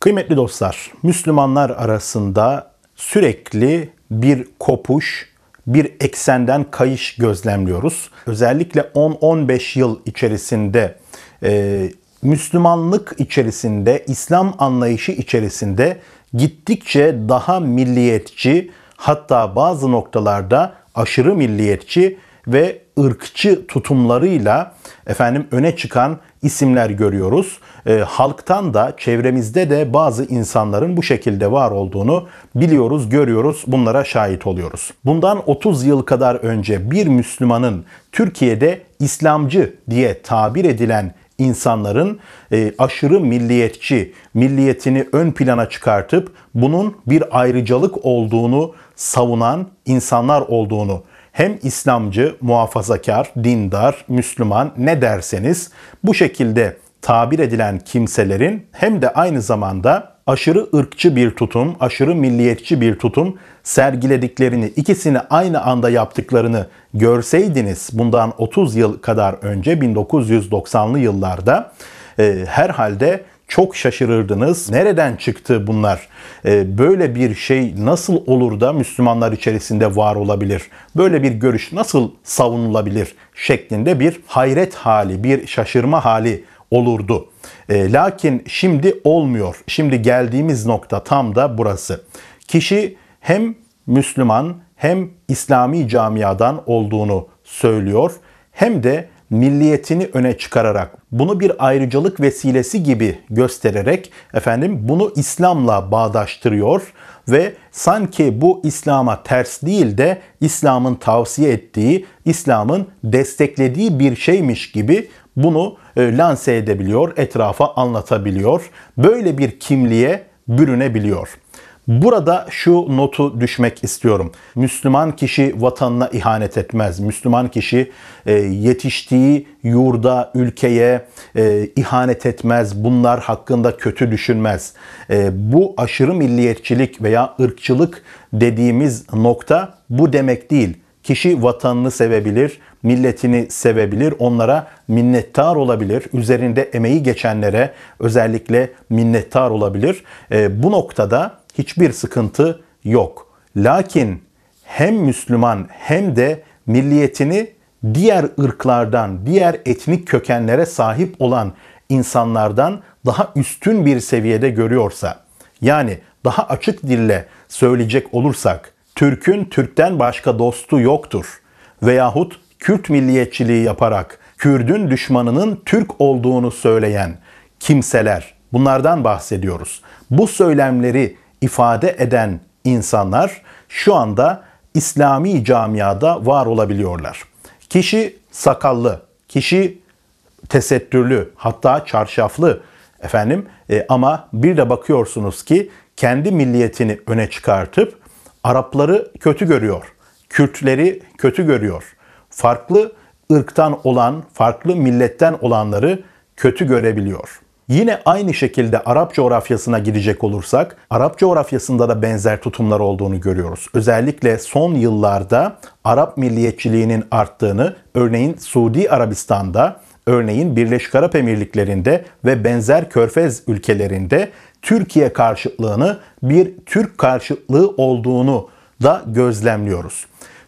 Kıymetli dostlar, Müslümanlar arasında sürekli bir kopuş, bir eksenden kayış gözlemliyoruz. Özellikle 10-15 yıl içerisinde e, Müslümanlık içerisinde, İslam anlayışı içerisinde gittikçe daha milliyetçi, hatta bazı noktalarda aşırı milliyetçi ve ırkçı tutumlarıyla efendim öne çıkan isimler görüyoruz. E, halktan da çevremizde de bazı insanların bu şekilde var olduğunu biliyoruz, görüyoruz, bunlara şahit oluyoruz. Bundan 30 yıl kadar önce bir Müslümanın Türkiye'de İslamcı diye tabir edilen insanların e, aşırı milliyetçi, milliyetini ön plana çıkartıp bunun bir ayrıcalık olduğunu savunan insanlar olduğunu hem İslamcı, muhafazakar, dindar, Müslüman ne derseniz bu şekilde tabir edilen kimselerin hem de aynı zamanda aşırı ırkçı bir tutum, aşırı milliyetçi bir tutum sergilediklerini, ikisini aynı anda yaptıklarını görseydiniz bundan 30 yıl kadar önce 1990'lı yıllarda e, herhalde çok şaşırırdınız. Nereden çıktı bunlar? Ee, böyle bir şey nasıl olur da Müslümanlar içerisinde var olabilir? Böyle bir görüş nasıl savunulabilir? Şeklinde bir hayret hali, bir şaşırma hali olurdu. Ee, lakin şimdi olmuyor. Şimdi geldiğimiz nokta tam da burası. Kişi hem Müslüman hem İslami camiadan olduğunu söylüyor hem de milliyetini öne çıkararak bunu bir ayrıcalık vesilesi gibi göstererek efendim bunu İslam'la bağdaştırıyor ve sanki bu İslam'a ters değil de İslam'ın tavsiye ettiği, İslam'ın desteklediği bir şeymiş gibi bunu e, lanse edebiliyor, etrafa anlatabiliyor. Böyle bir kimliğe bürünebiliyor. Burada şu notu düşmek istiyorum. Müslüman kişi vatanına ihanet etmez. Müslüman kişi e, yetiştiği yurda, ülkeye e, ihanet etmez. Bunlar hakkında kötü düşünmez. E, bu aşırı milliyetçilik veya ırkçılık dediğimiz nokta bu demek değil. Kişi vatanını sevebilir, milletini sevebilir, onlara minnettar olabilir, üzerinde emeği geçenlere özellikle minnettar olabilir. E, bu noktada hiçbir sıkıntı yok. Lakin hem Müslüman hem de milliyetini diğer ırklardan, diğer etnik kökenlere sahip olan insanlardan daha üstün bir seviyede görüyorsa, yani daha açık dille söyleyecek olursak, Türk'ün Türk'ten başka dostu yoktur veyahut Kürt milliyetçiliği yaparak Kürdün düşmanının Türk olduğunu söyleyen kimseler bunlardan bahsediyoruz. Bu söylemleri ifade eden insanlar şu anda İslami camiada var olabiliyorlar. Kişi sakallı, kişi tesettürlü, hatta çarşaflı efendim e, ama bir de bakıyorsunuz ki kendi milliyetini öne çıkartıp Arapları kötü görüyor. Kürtleri kötü görüyor farklı ırktan olan, farklı milletten olanları kötü görebiliyor. Yine aynı şekilde Arap coğrafyasına gidecek olursak, Arap coğrafyasında da benzer tutumlar olduğunu görüyoruz. Özellikle son yıllarda Arap milliyetçiliğinin arttığını, örneğin Suudi Arabistan'da, örneğin Birleşik Arap Emirlikleri'nde ve benzer körfez ülkelerinde Türkiye karşıtlığını bir Türk karşıtlığı olduğunu da gözlemliyoruz.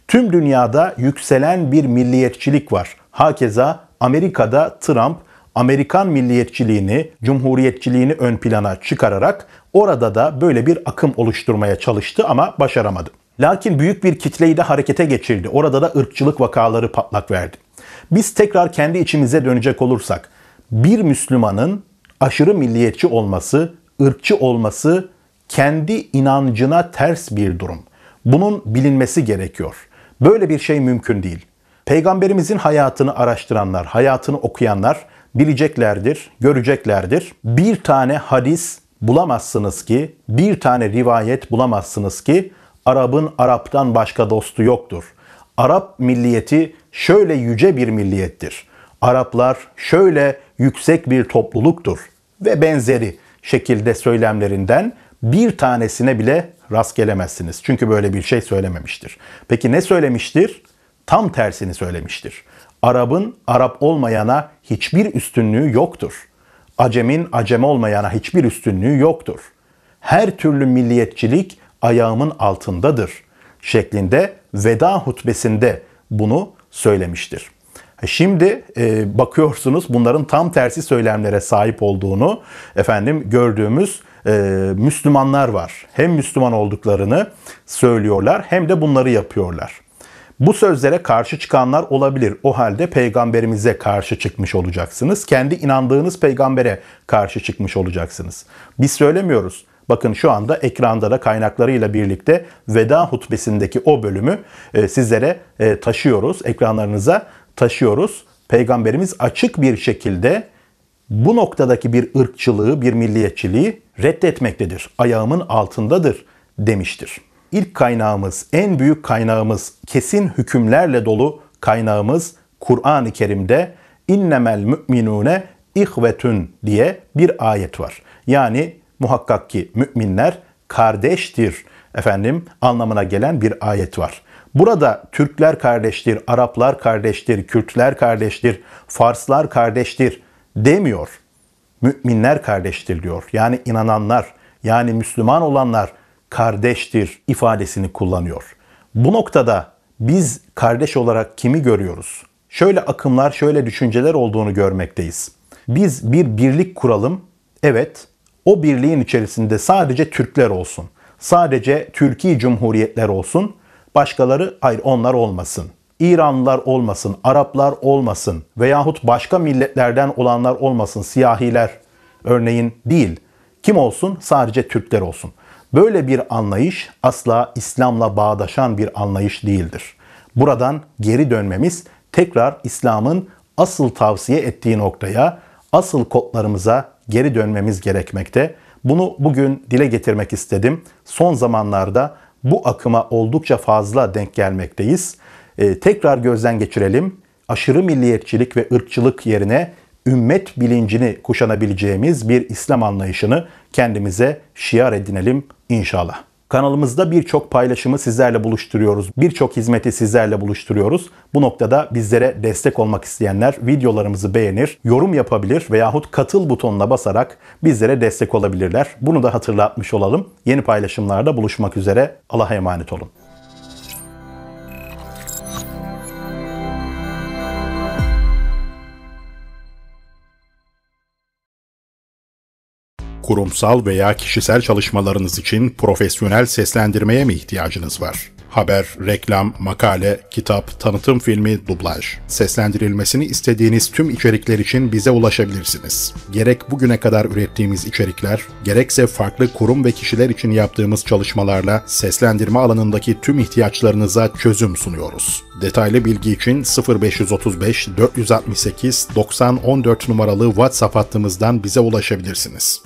Tüm dünyada yükselen bir milliyetçilik var. Hakeza Amerika'da Trump Amerikan milliyetçiliğini, cumhuriyetçiliğini ön plana çıkararak orada da böyle bir akım oluşturmaya çalıştı ama başaramadı. Lakin büyük bir kitleyi de harekete geçirdi. Orada da ırkçılık vakaları patlak verdi. Biz tekrar kendi içimize dönecek olursak bir Müslümanın aşırı milliyetçi olması, ırkçı olması kendi inancına ters bir durum. Bunun bilinmesi gerekiyor. Böyle bir şey mümkün değil. Peygamberimizin hayatını araştıranlar, hayatını okuyanlar bileceklerdir, göreceklerdir. Bir tane hadis bulamazsınız ki, bir tane rivayet bulamazsınız ki Arap'ın Arap'tan başka dostu yoktur. Arap milliyeti şöyle yüce bir milliyettir. Araplar şöyle yüksek bir topluluktur ve benzeri şekilde söylemlerinden bir tanesine bile rast gelemezsiniz. Çünkü böyle bir şey söylememiştir. Peki ne söylemiştir? Tam tersini söylemiştir. Arap'ın Arap olmayana hiçbir üstünlüğü yoktur. Acem'in Acem olmayana hiçbir üstünlüğü yoktur. Her türlü milliyetçilik ayağımın altındadır şeklinde veda hutbesinde bunu söylemiştir. E şimdi e, bakıyorsunuz bunların tam tersi söylemlere sahip olduğunu efendim gördüğümüz e, Müslümanlar var. Hem Müslüman olduklarını söylüyorlar hem de bunları yapıyorlar. Bu sözlere karşı çıkanlar olabilir. O halde peygamberimize karşı çıkmış olacaksınız. Kendi inandığınız peygambere karşı çıkmış olacaksınız. Biz söylemiyoruz. Bakın şu anda ekranda da kaynaklarıyla birlikte veda hutbesindeki o bölümü e, sizlere e, taşıyoruz. Ekranlarınıza taşıyoruz. Peygamberimiz açık bir şekilde bu noktadaki bir ırkçılığı, bir milliyetçiliği reddetmektedir. Ayağımın altındadır demiştir. İlk kaynağımız, en büyük kaynağımız, kesin hükümlerle dolu kaynağımız Kur'an-ı Kerim'de innemel müminune ihvetün diye bir ayet var. Yani muhakkak ki müminler kardeştir efendim anlamına gelen bir ayet var. Burada Türkler kardeştir, Araplar kardeştir, Kürtler kardeştir, Farslar kardeştir demiyor. Müminler kardeştir diyor. Yani inananlar, yani Müslüman olanlar kardeştir ifadesini kullanıyor. Bu noktada biz kardeş olarak kimi görüyoruz? Şöyle akımlar, şöyle düşünceler olduğunu görmekteyiz. Biz bir birlik kuralım. Evet, o birliğin içerisinde sadece Türkler olsun. Sadece Türkiye Cumhuriyetler olsun. Başkaları hayır onlar olmasın. İranlılar olmasın, Araplar olmasın veyahut başka milletlerden olanlar olmasın, siyahiler örneğin değil. Kim olsun? Sadece Türkler olsun. Böyle bir anlayış asla İslam'la bağdaşan bir anlayış değildir. Buradan geri dönmemiz tekrar İslam'ın asıl tavsiye ettiği noktaya, asıl kodlarımıza geri dönmemiz gerekmekte. Bunu bugün dile getirmek istedim. Son zamanlarda bu akıma oldukça fazla denk gelmekteyiz. Ee, tekrar gözden geçirelim. Aşırı milliyetçilik ve ırkçılık yerine ümmet bilincini kuşanabileceğimiz bir İslam anlayışını kendimize şiar edinelim inşallah. Kanalımızda birçok paylaşımı sizlerle buluşturuyoruz. Birçok hizmeti sizlerle buluşturuyoruz. Bu noktada bizlere destek olmak isteyenler videolarımızı beğenir, yorum yapabilir veyahut katıl butonuna basarak bizlere destek olabilirler. Bunu da hatırlatmış olalım. Yeni paylaşımlarda buluşmak üzere. Allah'a emanet olun. kurumsal veya kişisel çalışmalarınız için profesyonel seslendirmeye mi ihtiyacınız var? Haber, reklam, makale, kitap, tanıtım filmi, dublaj. Seslendirilmesini istediğiniz tüm içerikler için bize ulaşabilirsiniz. Gerek bugüne kadar ürettiğimiz içerikler, gerekse farklı kurum ve kişiler için yaptığımız çalışmalarla seslendirme alanındaki tüm ihtiyaçlarınıza çözüm sunuyoruz. Detaylı bilgi için 0535 468 90 numaralı WhatsApp hattımızdan bize ulaşabilirsiniz.